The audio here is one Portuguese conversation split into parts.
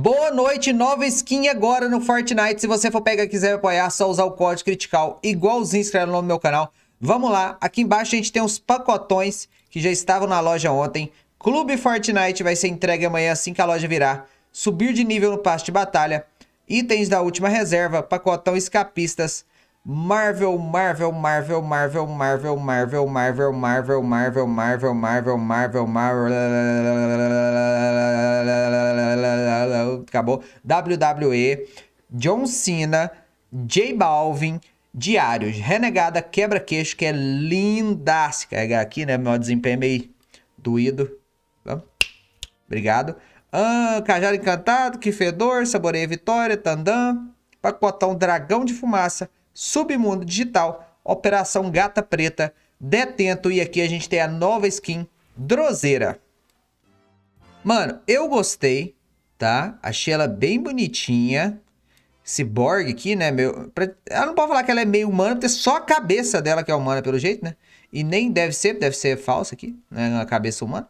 Boa noite, nova skin agora no Fortnite. Se você for pegar e quiser apoiar, só usar o código critical igualzinho inscreve no meu canal. Vamos lá, aqui embaixo a gente tem uns pacotões que já estavam na loja ontem. Clube Fortnite vai ser entregue amanhã assim que a loja virar. Subir de nível no passe de batalha. Itens da última reserva, pacotão escapistas. Marvel, Marvel, Marvel, Marvel, Marvel, Marvel, Marvel, Marvel, Marvel, Marvel, Marvel, Marvel, Marvel, Marvel, acabou. WWE, John Cena, J Balvin, Diários, Renegada, Quebra-Queixo, que é linda. Se carregar é aqui, né? Meu desempenho é meio doído. Obrigado. Ah, Cajado Encantado, Que Fedor, Saboreia Vitória, Tandam, Pacotão Dragão de Fumaça, Submundo Digital, Operação Gata Preta, Detento e aqui a gente tem a nova skin Drozeira. Mano, eu gostei tá? Achei ela bem bonitinha. ciborgue aqui, né? Meu, ela não pode falar que ela é meio humana, porque só a cabeça dela que é humana, pelo jeito, né? E nem deve ser, deve ser falsa aqui, né? Uma cabeça humana.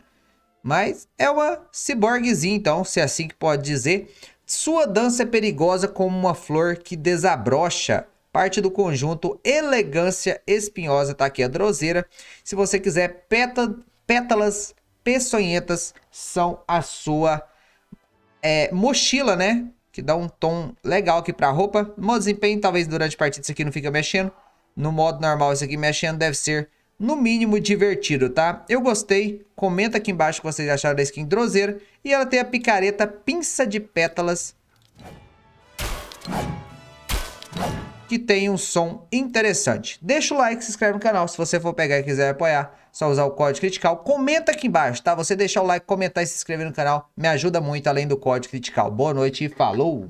Mas é uma ciborguezinha, então, se é assim que pode dizer. Sua dança é perigosa como uma flor que desabrocha. Parte do conjunto Elegância Espinhosa tá aqui a droseira. Se você quiser, pétalas peçonhentas são a sua é, mochila, né? Que dá um tom legal aqui pra roupa. No modo desempenho, talvez durante a partida isso aqui não fica mexendo. No modo normal, isso aqui mexendo deve ser, no mínimo, divertido, tá? Eu gostei. Comenta aqui embaixo o que vocês acharam da skin Drozeira. E ela tem a picareta pinça de pétalas que tem um som interessante. Deixa o like, se inscreve no canal se você for pegar e quiser apoiar. Só usar o código critical. Comenta aqui embaixo, tá? Você deixar o like, comentar e se inscrever no canal me ajuda muito, além do código critical. Boa noite e falou!